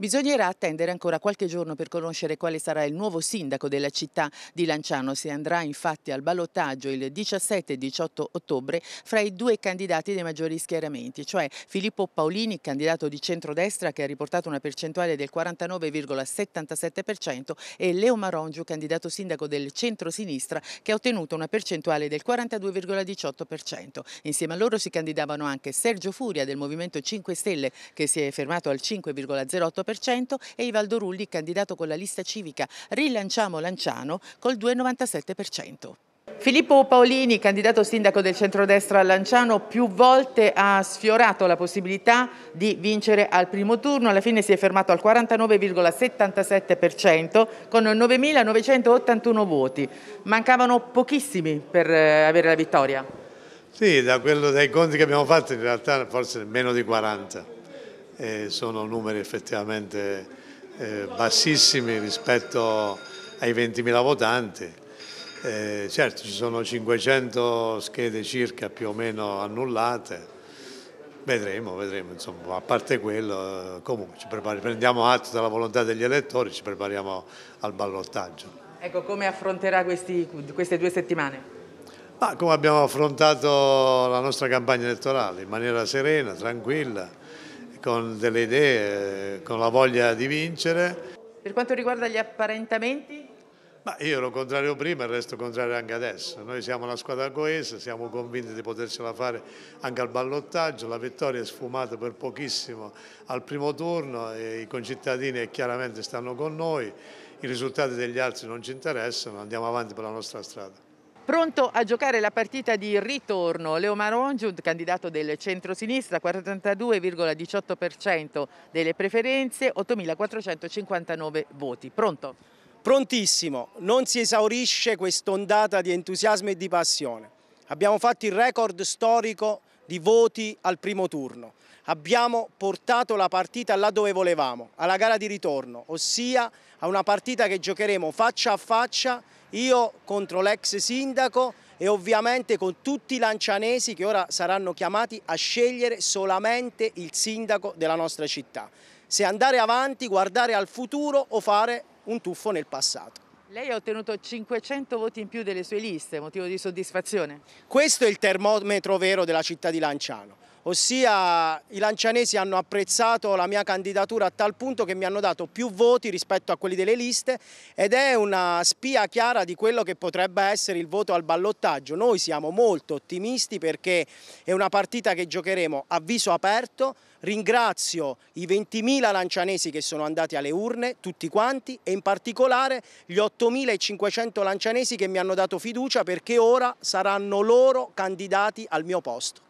Bisognerà attendere ancora qualche giorno per conoscere quale sarà il nuovo sindaco della città di Lanciano. Si andrà infatti al ballottaggio il 17 e 18 ottobre fra i due candidati dei maggiori schieramenti, cioè Filippo Paolini, candidato di centrodestra che ha riportato una percentuale del 49,77% e Leo Marongiu, candidato sindaco del centrosinistra che ha ottenuto una percentuale del 42,18%. Insieme a loro si candidavano anche Sergio Furia del Movimento 5 Stelle che si è fermato al 5,08% 4,4% e Ivaldo Rulli, candidato con la lista civica Rilanciamo Lanciano, col 2,97%. Filippo Paolini, candidato sindaco del centrodestra a Lanciano, più volte ha sfiorato la possibilità di vincere al primo turno, alla fine si è fermato al 49,77% con 9.981 voti. Mancavano pochissimi per eh, avere la vittoria. Sì, da quello dei conti che abbiamo fatto in realtà forse meno di 40 eh, sono numeri effettivamente eh, bassissimi rispetto ai 20.000 votanti. Eh, certo ci sono 500 schede circa più o meno annullate, vedremo, vedremo, insomma, a parte quello eh, comunque prendiamo atto della volontà degli elettori, ci prepariamo al ballottaggio. Ecco, come affronterà questi, queste due settimane? Ma come abbiamo affrontato la nostra campagna elettorale, in maniera serena, tranquilla, con delle idee, eh, con la voglia di vincere. Per quanto riguarda gli apparentamenti? Ma io ero contrario prima e resto contrario anche adesso. Noi siamo una squadra coesa, siamo convinti di potercela fare anche al ballottaggio. La vittoria è sfumata per pochissimo al primo turno, i concittadini chiaramente stanno con noi, i risultati degli altri non ci interessano, andiamo avanti per la nostra strada. Pronto a giocare la partita di ritorno, Leo Marongiud, candidato del centro-sinistra, 42,18% delle preferenze, 8.459 voti. Pronto? Prontissimo, non si esaurisce quest'ondata di entusiasmo e di passione. Abbiamo fatto il record storico di voti al primo turno. Abbiamo portato la partita là dove volevamo, alla gara di ritorno, ossia a una partita che giocheremo faccia a faccia, io contro l'ex sindaco e ovviamente con tutti i lancianesi che ora saranno chiamati a scegliere solamente il sindaco della nostra città. Se andare avanti, guardare al futuro o fare un tuffo nel passato. Lei ha ottenuto 500 voti in più delle sue liste, motivo di soddisfazione? Questo è il termometro vero della città di Lanciano ossia i lancianesi hanno apprezzato la mia candidatura a tal punto che mi hanno dato più voti rispetto a quelli delle liste ed è una spia chiara di quello che potrebbe essere il voto al ballottaggio. Noi siamo molto ottimisti perché è una partita che giocheremo a viso aperto, ringrazio i 20.000 lancianesi che sono andati alle urne, tutti quanti, e in particolare gli 8.500 lancianesi che mi hanno dato fiducia perché ora saranno loro candidati al mio posto.